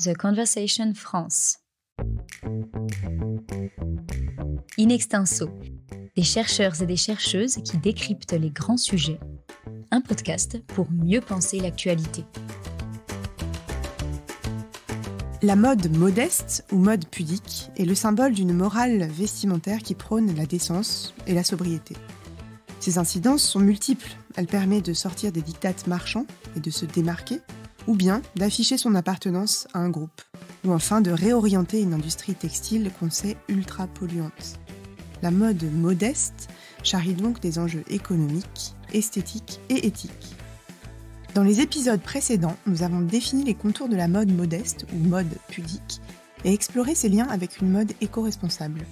The Conversation France. In extenso, des chercheurs et des chercheuses qui décryptent les grands sujets. Un podcast pour mieux penser l'actualité. La mode modeste ou mode pudique est le symbole d'une morale vestimentaire qui prône la décence et la sobriété. Ces incidences sont multiples. Elle permet de sortir des dictates marchands et de se démarquer ou bien d'afficher son appartenance à un groupe, ou enfin de réorienter une industrie textile qu'on sait ultra polluante. La mode modeste charrie donc des enjeux économiques, esthétiques et éthiques. Dans les épisodes précédents, nous avons défini les contours de la mode modeste ou mode pudique et exploré ses liens avec une mode éco-responsable.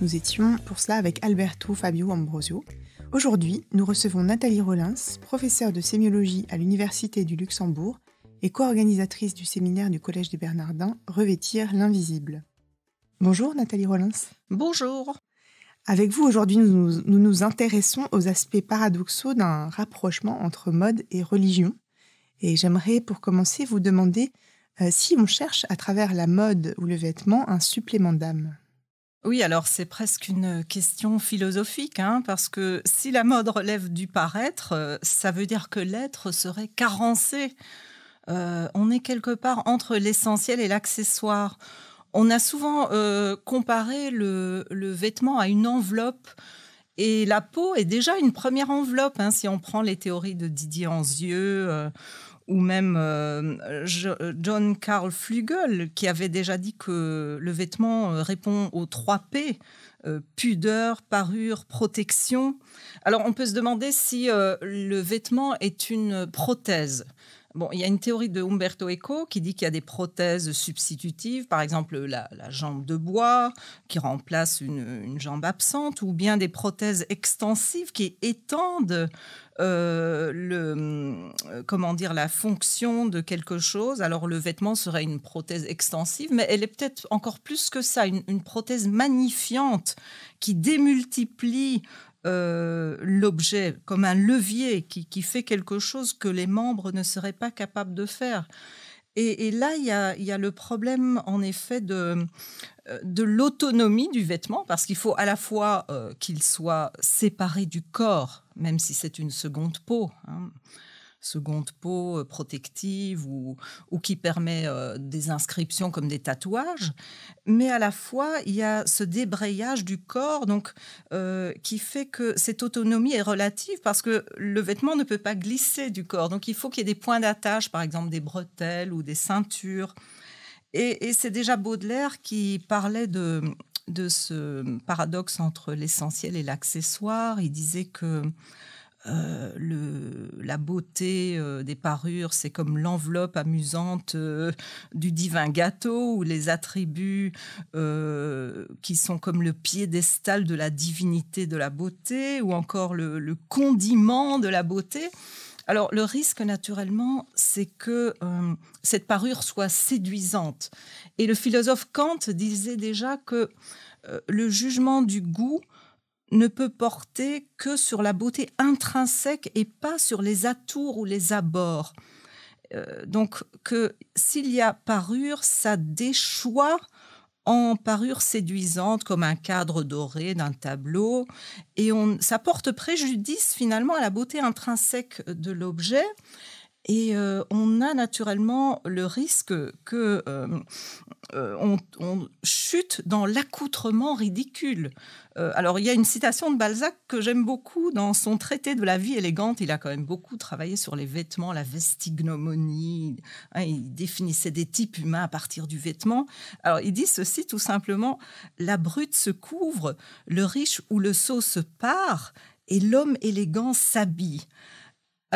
Nous étions pour cela avec Alberto Fabio Ambrosio. Aujourd'hui, nous recevons Nathalie Rollins, professeure de sémiologie à l'Université du Luxembourg et co-organisatrice du séminaire du Collège des Bernardins, Revêtir l'invisible. Bonjour Nathalie Rollins. Bonjour. Avec vous aujourd'hui, nous, nous intéressons aux aspects paradoxaux d'un rapprochement entre mode et religion. Et j'aimerais pour commencer vous demander euh, si on cherche à travers la mode ou le vêtement un supplément d'âme. Oui, alors c'est presque une question philosophique, hein, parce que si la mode relève du paraître, euh, ça veut dire que l'être serait carencé euh, on est quelque part entre l'essentiel et l'accessoire. On a souvent euh, comparé le, vêtement à une enveloppe. Et la peau est déjà une première enveloppe, hein, si on prend les théories de Didier Anzieux euh, ou même John Carl Flügel, qui avait déjà dit que le vêtement répond aux trois P pudeur, parure, protection. Alors on peut se demander si le vêtement est une prothèse il y a une théorie de Umberto Eco qui dit qu'il y a des prothèses substitutives, par exemple la, jambe de bois qui remplace une, jambe absente, ou bien des prothèses extensives qui étendent euh, euh, comment dire, la fonction de quelque chose. Alors le vêtement serait une prothèse extensive, mais elle est peut-être encore plus que ça, une prothèse magnifiante qui démultiplie euh, l'objet, comme un levier qui, fait quelque chose que les membres ne seraient pas capables de faire. Et, là, il y, a, le problème, en effet, de, euh, de l'autonomie du vêtement, parce qu'il faut à la fois euh, qu'il soit séparé du corps, même si c'est une seconde peau. Hein, seconde peau euh, protective ou, ou qui permet euh, des inscriptions comme des tatouages. Mais à la fois, il y a ce débrayage du corps donc, euh, qui fait que cette autonomie est relative parce que le vêtement ne peut pas glisser du corps. Donc il faut qu'il y ait des points d'attache, par exemple des bretelles ou des ceintures. Et, c'est déjà Baudelaire qui parlait de, de ce paradoxe entre l'essentiel et l'accessoire. Il disait que euh, la beauté euh, des parures, c'est comme l'enveloppe amusante euh, du divin gâteau, ou les attributs qui sont comme le piédestal de la divinité de la beauté, ou encore le condiment de la beauté. Alors le risque naturellement, c'est que cette parure soit séduisante. Et le philosophe Kant disait déjà que le jugement du goût ne peut porter que sur la beauté intrinsèque et pas sur les atours ou les abords. Euh, donc que s'il y a parure, ça déchoit en parure séduisante comme un cadre doré d'un tableau et on, ça porte préjudice finalement à la beauté intrinsèque de l'objet et euh, on a naturellement le risque que euh, euh, on, chute dans l'accoutrement ridicule. alors il y a une citation de Balzac que j'aime beaucoup dans son traité de la vie élégante. Il a quand même beaucoup travaillé sur les vêtements, la vestignomonie. Hein, il définissait des types humains à partir du vêtement. Alors il dit ceci tout simplement la brute se couvre, le riche ou le sot se part, et l'homme élégant s'habille.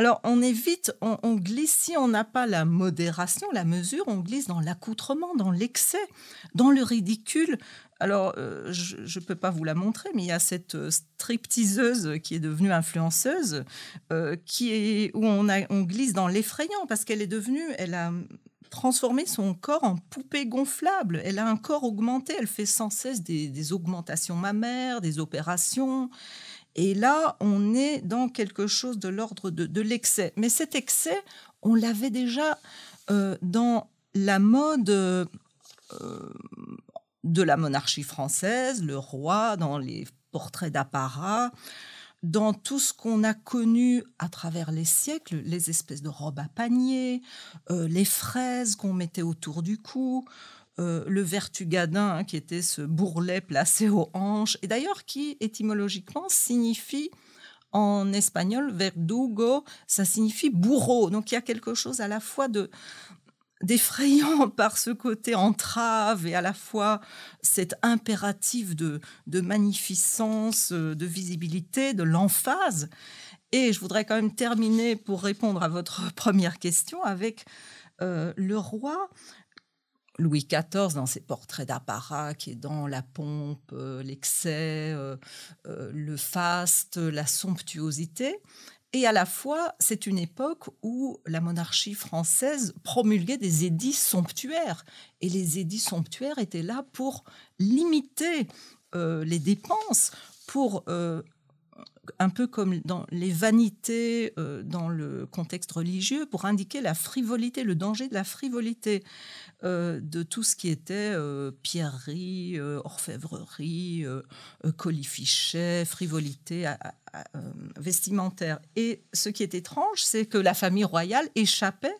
Alors on évite, on, glisse, si on n'a pas la modération, la mesure, on glisse dans l'accoutrement, dans l'excès, dans le ridicule. Alors euh, je ne peux pas vous la montrer, mais il y a cette euh, stripteaseuse qui est devenue influenceuse, euh, qui où on, glisse dans l'effrayant, parce qu'elle est devenue, elle a transformé son corps en poupée gonflable. Elle a un corps augmenté, elle fait sans cesse des augmentations mammaires, des opérations. Et là, on est dans quelque chose de l'ordre de, l'excès. Mais cet excès, on l'avait déjà euh, dans la mode euh, de la monarchie française, le roi, dans les portraits d'apparat, dans tout ce qu'on a connu à travers les siècles, les espèces de robes à panier, euh, les fraises qu'on mettait autour du cou, euh, le vertugadin, hein, qui était ce bourrelet placé aux hanches, et d'ailleurs qui étymologiquement signifie en espagnol, verdugo, ça signifie bourreau. Donc il y a quelque chose à la fois de, d'effrayant par ce côté entrave et à la fois cet impératif de, magnificence, euh, de visibilité, de l'emphase. Et je voudrais quand même terminer pour répondre à votre première question avec euh, le roi Louis XIV, dans ses portraits d'apparat, qui est dans la pompe, euh, l'excès, euh, euh, le faste, la somptuosité. Et à la fois, c'est une époque où la monarchie française promulguait des édits somptuaires. Et les édits somptuaires étaient là pour limiter les dépenses, pour un peu comme dans les vanités euh, dans le contexte religieux, pour indiquer la frivolité, le danger de la frivolité euh, de tout ce qui était euh, pierrerie, euh, orfèvrerie, colifichet, frivolité vestimentaire. Et ce qui est étrange, c'est que la famille royale échappait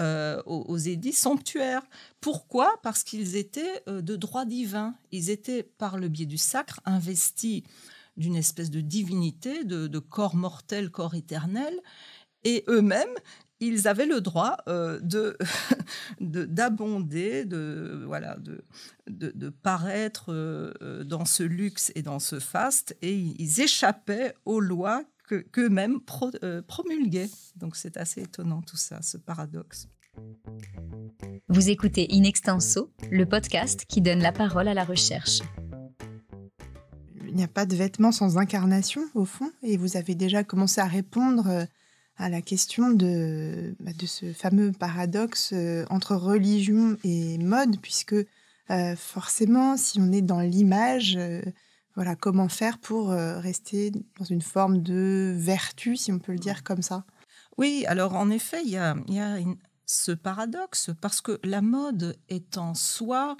aux, édits somptuaires. Pourquoi Parce qu'ils étaient de droit divin. Ils étaient, par le biais du sacre, investis d'une espèce de divinité, de, corps mortel, corps éternel. Et eux-mêmes, ils avaient le droit euh, de, d'abonder, de, voilà, de, paraître euh, euh, dans ce luxe et dans ce faste, et ils échappaient aux lois qu'eux-mêmes promulguaient. Donc c'est assez étonnant tout ça, ce paradoxe. Vous écoutez In Extenso, le podcast qui donne la parole à la recherche. Il n'y a pas de vêtements sans incarnation, au fond, et vous avez déjà commencé à répondre euh, à la question de, bah, de ce fameux paradoxe euh, entre religion et mode, puisque euh, forcément, si on est dans l'image, voilà, comment faire pour rester dans une forme de vertu, si on peut le dire comme ça Oui, alors en effet, il y a, ce paradoxe, parce que la mode est en soi,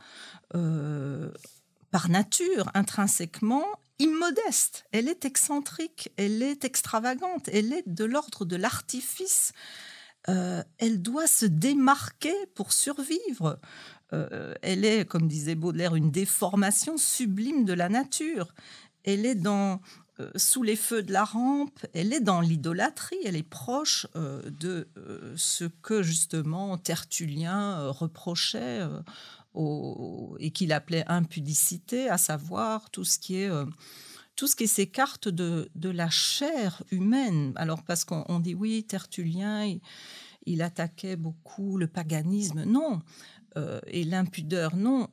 par nature, intrinsèquement, immodeste, elle est excentrique, elle est extravagante, elle est de l'ordre de l'artifice. Euh, elle doit se démarquer pour survivre. Euh, elle est, comme disait Baudelaire, une déformation sublime de la nature. Elle est dans euh, sous les feux de la rampe, elle est dans l'idolâtrie, elle est proche de ce que justement Tertullien reprochait et qu'il appelait impudicité, à savoir tout ce qui est euh, tout ce qui s'écarte de, la chair humaine. Alors parce qu'on dit oui, Tertullien, il, attaquait beaucoup le paganisme, non, euh, et l'impudeur, non.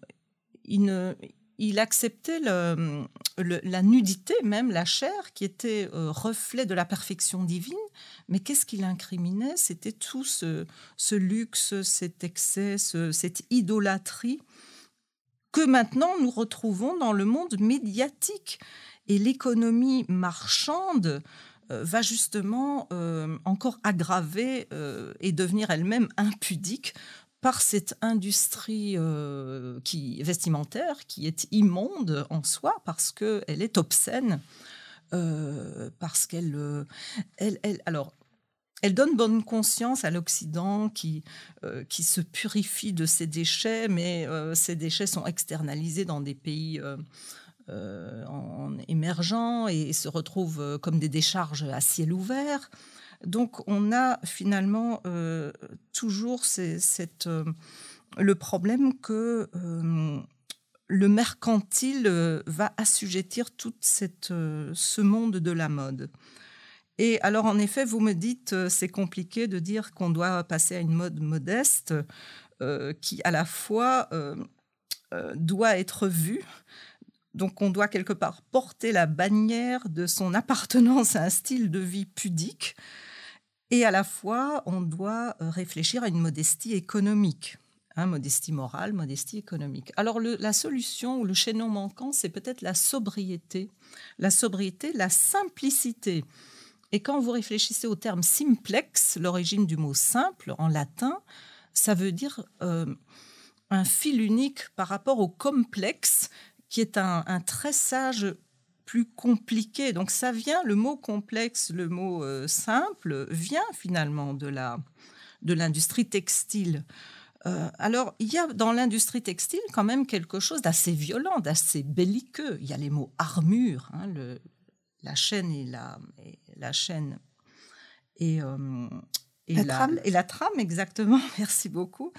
Il ne, il acceptait la nudité, même la chair, qui était euh, reflet de la perfection divine. Mais qu'est-ce qu'il incriminait C'était tout ce, luxe, cet excès, cette idolâtrie que maintenant nous retrouvons dans le monde médiatique. Et l'économie marchande euh, va justement euh, encore aggraver et devenir elle-même impudique par cette industrie euh, vestimentaire qui est immonde en soi parce qu'elle est obscène, euh, parce qu'elle... Euh, elle, donne bonne conscience à l'Occident qui, se purifie de ses déchets, mais ces déchets sont externalisés dans des pays en, émergents et, se retrouvent comme des décharges à ciel ouvert. Donc on a finalement euh, toujours euh, le problème que euh, le mercantile va assujettir tout ce monde de la mode. Et alors, en effet, vous me dites, c'est compliqué de dire qu'on doit passer à une mode modeste qui, à la fois, doit être vue. Donc, on doit quelque part porter la bannière de son appartenance à un style de vie pudique, et à la fois, on doit euh, réfléchir à une modestie économique. Hein, modestie morale, modestie économique. Alors la solution ou le chaînon manquant, c'est peut-être la sobriété. La sobriété, la simplicité. Et quand vous réfléchissez au terme simplex, l'origine du mot simple en latin, ça veut dire euh, un fil unique par rapport au complexe, qui est un, un, très sage plus compliqué. Donc ça vient, le mot complexe, le mot euh, simple vient finalement de la de l'industrie textile. Euh, alors, il y a dans l'industrie textile quand même quelque chose d'assez violent, d'assez belliqueux. Il y a les mots armure, hein, la chaîne et la, la chaîne et, euh, et la, trame, exactement, merci beaucoup.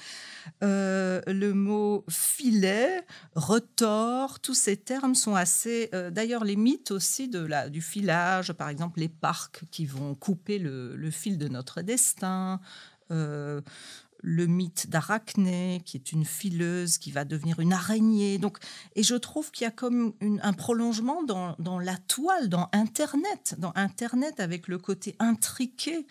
Euh, le mot filet, retors, tous ces termes sont assez... Euh, d'ailleurs, les mythes aussi de la, du filage, par exemple les parcs qui vont couper le, fil de notre destin, euh, le mythe d'Arachné, qui est une fileuse qui va devenir une araignée. Donc, et je trouve qu'il y a comme un prolongement dans, dans, la toile, dans Internet, dans Internet avec le côté intriqué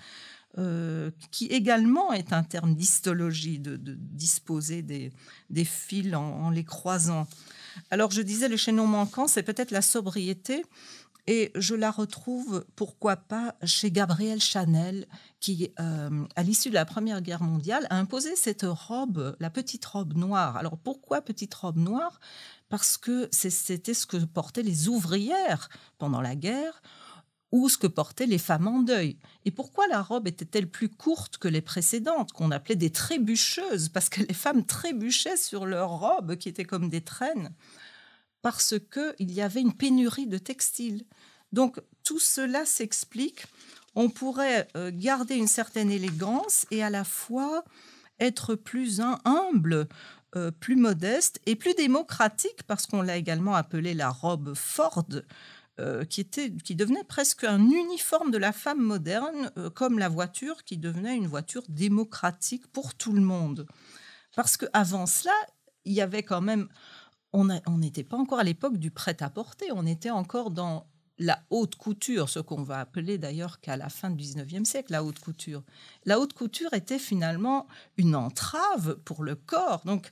euh, qui également est un terme d'histologie, de, disposer des, fils en, les croisant. Alors je disais, le chaînon manquant, c'est peut-être la sobriété, et je la retrouve, pourquoi pas, chez Gabrielle Chanel, qui, euh, à l'issue de la Première Guerre mondiale, a imposé cette robe, la petite robe noire. Alors pourquoi petite robe noire Parce que c'était ce que portaient les ouvrières pendant la guerre ou ce que portaient les femmes en deuil. Et pourquoi la robe était-elle plus courte que les précédentes, qu'on appelait des trébucheuses, parce que les femmes trébuchaient sur leurs robes qui étaient comme des traînes, parce qu'il y avait une pénurie de textiles. Donc tout cela s'explique. On pourrait euh, garder une certaine élégance et à la fois être plus hum, humble, euh, plus modeste et plus démocratique, parce qu'on l'a également appelée la robe Ford, euh, qui, était, qui devenait presque un uniforme de la femme moderne, euh, comme la voiture qui devenait une voiture démocratique pour tout le monde. Parce qu'avant cela, il y avait quand même... On n'était pas encore à l'époque du prêt-à-porter, on était encore dans la haute couture, ce qu'on va appeler d'ailleurs qu'à la fin du 19e siècle la haute couture. La haute couture était finalement une entrave pour le corps. Donc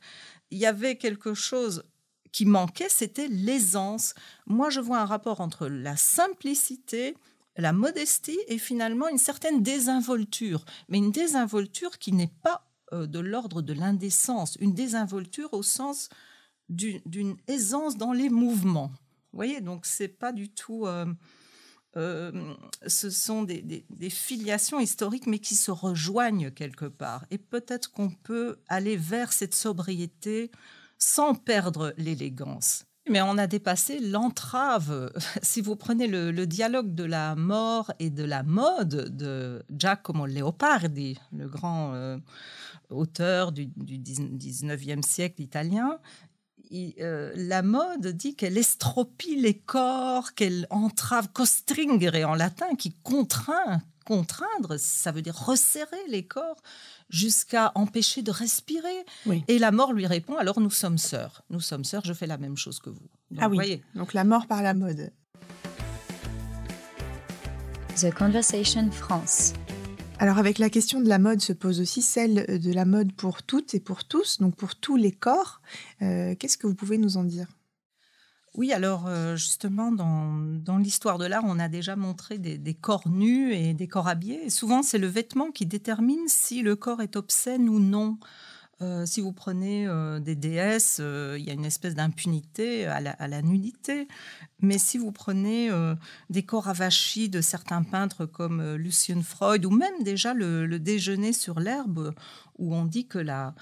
il y avait quelque chose qui manquait, c'était l'aisance. Moi, je vois un rapport entre la simplicité, la modestie et finalement une certaine désinvolture, mais une désinvolture qui n'est pas euh, de l'ordre de l'indécence, une désinvolture au sens d'une aisance dans les mouvements. Vous voyez, donc c'est pas du tout. Euh, euh, ce sont des, filiations historiques, mais qui se rejoignent quelque part. Et peut-être qu'on peut aller vers cette sobriété sans perdre l'élégance. Mais on a dépassé l'entrave. Si vous prenez le, dialogue de la mort et de la mode de Giacomo Leopardi, le grand euh, auteur du, du 19e siècle italien, euh, la mode dit qu'elle estropie les corps, qu'elle entrave, costringere en latin, qui contraint. Contraindre, ça veut dire resserrer les corps jusqu'à empêcher de respirer. Et la mort lui répond alors nous sommes sœurs. Nous sommes sœurs, je fais la même chose que vous. ah oui. Voyez. Donc la mort par la mode. The Conversation France. Alors avec la question de la mode se pose aussi celle de la mode pour toutes et pour tous, donc pour tous les corps. Euh, qu'est-ce que vous pouvez nous en dire oui, alors euh, justement, dans, l'histoire de l'art, on a déjà montré des, corps nus et des corps habillés. souvent, c'est le vêtement qui détermine si le corps est obscène ou non. Euh, si vous prenez euh, des déesses, il y a une espèce d'impunité à, la, nudité. Mais si vous prenez des corps avachis de certains peintres comme Lucien Freud, ou même déjà le, le déjeuner sur l'herbe, où on dit que la,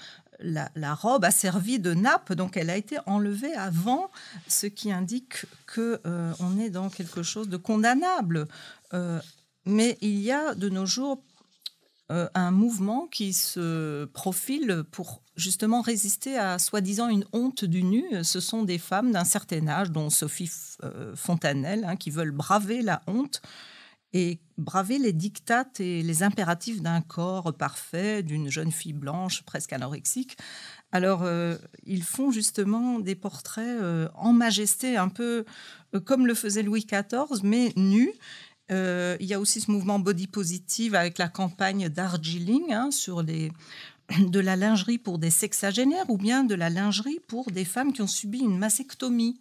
la, robe a servi de nappe, donc elle a été enlevée avant, ce qui indique que euh, on est dans quelque chose de condamnable. Euh, mais il y a de nos jours euh, un mouvement qui se profile pour justement résister à soi-disant une honte du nu. Ce sont des femmes d'un certain âge, dont Sophie Fontanelle, hein, qui veulent braver la honte et braver les dictates et les impératifs d'un corps parfait, d'une jeune fille blanche presque anorexique. Alors, euh, ils font justement des portraits euh, en majesté, un peu euh, comme le faisait Louis XIV, mais nus. il y a aussi ce mouvement body positive avec la campagne d'Argiling hein, sur les, de la lingerie pour des sexagénaires ou bien de la lingerie pour des femmes qui ont subi une mastectomie.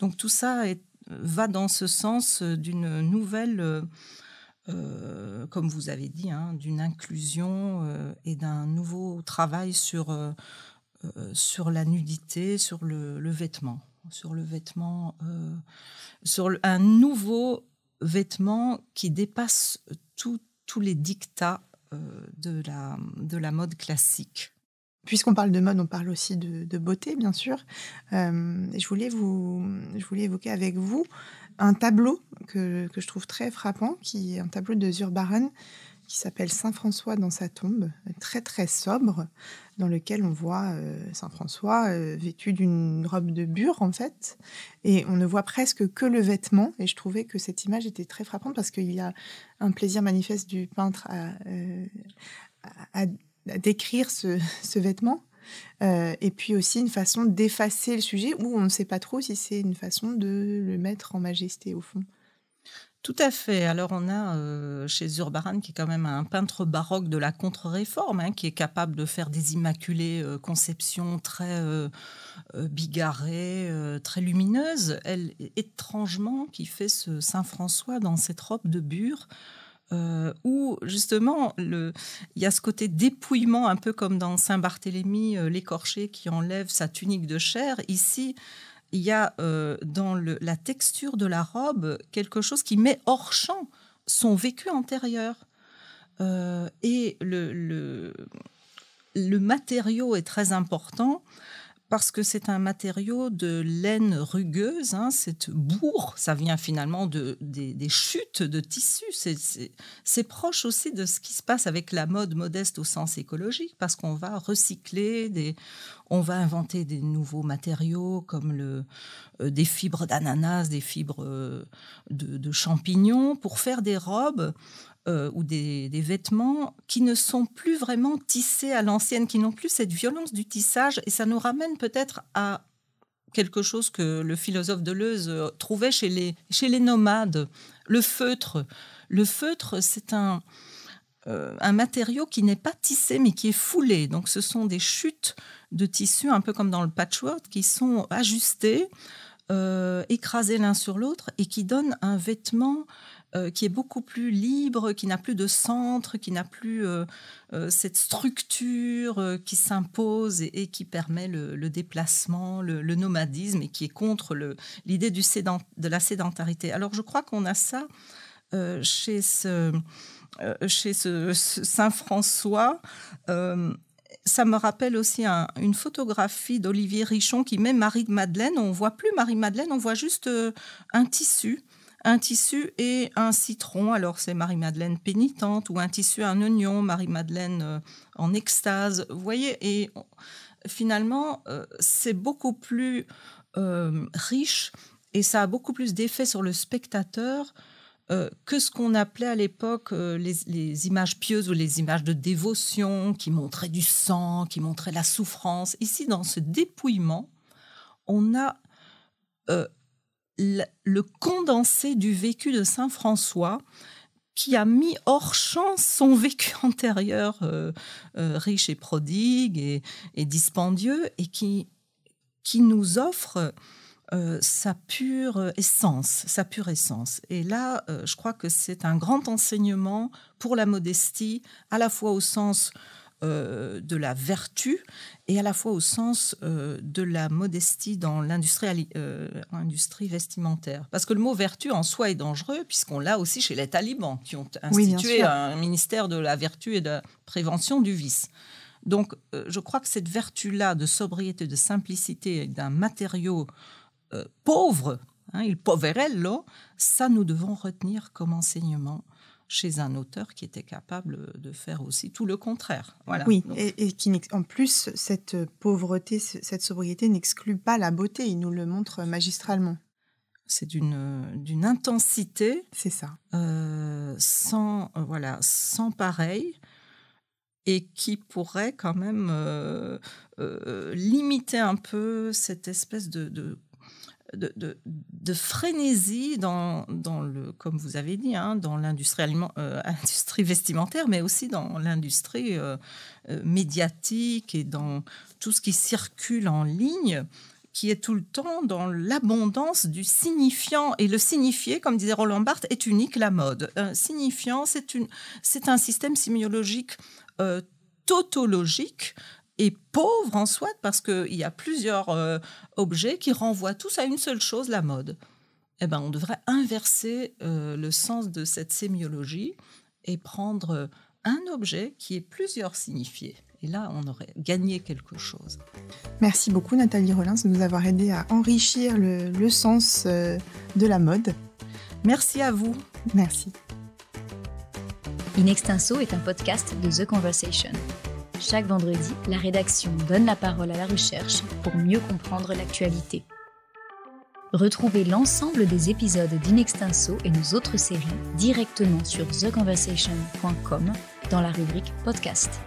Donc tout ça est va dans ce sens euh, d'une nouvelle, euh, euh, comme vous avez dit, hein, d'une inclusion et d'un nouveau travail sur, la nudité, sur le, vêtement, sur le vêtement, sur un nouveau vêtement qui dépasse tous les dictats de la mode classique. Puisqu'on parle de mode, on parle aussi de, beauté, bien sûr. Euh, je, voulais vous, je voulais évoquer avec vous un tableau que, je trouve très frappant, qui est un tableau de Zurbaran qui s'appelle Saint François dans sa tombe, très très sobre, dans lequel on voit euh, Saint François euh, vêtu d'une robe de bure en fait, et on ne voit presque que le vêtement. Et je trouvais que cette image était très frappante parce qu'il y a un plaisir manifeste du peintre à décrire ce, vêtement. Euh, et puis aussi une façon d'effacer le sujet où on ne sait pas trop si c'est une façon de le mettre en majesté au fond. Tout à fait. Alors on a euh, chez Zurbaran, qui est quand même un peintre baroque de la contre-réforme, hein, qui est capable de faire des immaculées euh, conceptions très bigarrées, très lumineuses. Elle, étrangement, qui fait ce Saint-François dans cette robe de bure euh, où justement il y a ce côté dépouillement, un peu comme dans Saint-Barthélemy, euh, l'écorché qui enlève sa tunique de chair. Ici, il y a euh, dans la texture de la robe quelque chose qui met hors champ son vécu antérieur. et le, matériau est très important parce que c'est un matériau de laine rugueuse. Hein, cette bourre, ça vient finalement de, des, chutes de tissus. C'est proche aussi de ce qui se passe avec la mode modeste au sens écologique, parce qu'on va recycler, des, on va inventer des nouveaux matériaux comme le, euh, des fibres d'ananas, des fibres euh, de, champignons, pour faire des robes euh, ou des, vêtements qui ne sont plus vraiment tissés à l'ancienne, qui n'ont plus cette violence du tissage. Et ça nous ramène peut-être à quelque chose que le philosophe Deleuze euh, trouvait chez les, nomades, le feutre. Le feutre, c'est un, euh, un matériau qui n'est pas tissé mais qui est foulé. Donc ce sont des chutes de tissu, un peu comme dans le patchwork, qui sont ajustées, écrasées l'un sur l'autre et qui donnent un vêtement euh, qui est beaucoup plus libre, qui n'a plus de centre, qui n'a plus euh, euh, cette structure qui s'impose et, qui permet le, déplacement, le, nomadisme et qui est contre l'idée de la sédentarité. Alors je crois qu'on a ça chez ce, Saint François ça me rappelle aussi une photographie d'Olivier Richon qui met Marie-Madeleine. On voit plus Marie-Madeleine, on voit juste un tissu un tissu et un citron, alors c'est Marie-Madeleine pénitente, ou un tissu, un oignon, Marie-Madeleine euh, en extase, vous voyez, et finalement, euh, c'est beaucoup plus euh, riche et ça a beaucoup plus d'effet sur le spectateur que ce qu'on appelait à l'époque les, images pieuses ou les images de dévotion qui montraient du sang, qui montraient la souffrance. Ici, dans ce dépouillement, on a le condensé du vécu de Saint François qui a mis hors champ son vécu antérieur euh, euh, riche et prodigue et, dispendieux et qui, qui nous offre euh, sa pure essence, sa pure essence. Et là, je crois que c'est un grand enseignement pour la modestie, à la fois au sens euh, de la vertu et à la fois au sens euh, de la modestie dans l'industrie euh, vestimentaire. Parce que le mot vertu en soi est dangereux, puisqu'on l'a aussi chez les talibans, qui ont institué un ministère de la vertu et de la prévention du vice. Donc je crois que cette vertu-là de sobriété, de simplicité, d'un matériau pauvre, hein, il poverello, ça nous devons retenir comme enseignement chez un auteur qui était capable de faire aussi tout le contraire. Oui, et, qui en plus cette pauvreté, cette sobriété n'exclut pas la beauté. Il nous le montre magistralement. C'est d'une intensité. C'est ça. Euh, sans euh, voilà, sans pareil et qui pourrait quand même euh, limiter un peu cette espèce de de, frénésie dans, dans, le, comme vous avez dit, hein, dans l'industrie euh, vestimentaire, mais aussi dans l'industrie euh, euh, médiatique et dans tout ce qui circule en ligne qui est tout le temps dans l'abondance du signifiant. Et le signifié, comme disait Roland Barthes, est unique la mode. Un signifiant, c'est un système sémiologique tautologique et pauvre en soi parce qu'il y a plusieurs euh, objets qui renvoient tous à une seule chose, la mode. Eh ben, on devrait inverser euh, le sens de cette sémiologie et prendre euh, un objet qui est plusieurs signifiés. Et là, on aurait gagné quelque chose. Merci beaucoup Nathalie Rollins de nous avoir aidé à enrichir le, sens de la mode. Merci à vous. Merci. In est un podcast de The Conversation. Chaque vendredi, la rédaction donne la parole à la recherche pour mieux comprendre l'actualité. Retrouvez l'ensemble des épisodes d'Inextinso et nos autres séries directement sur theconversation.com dans la rubrique Podcast.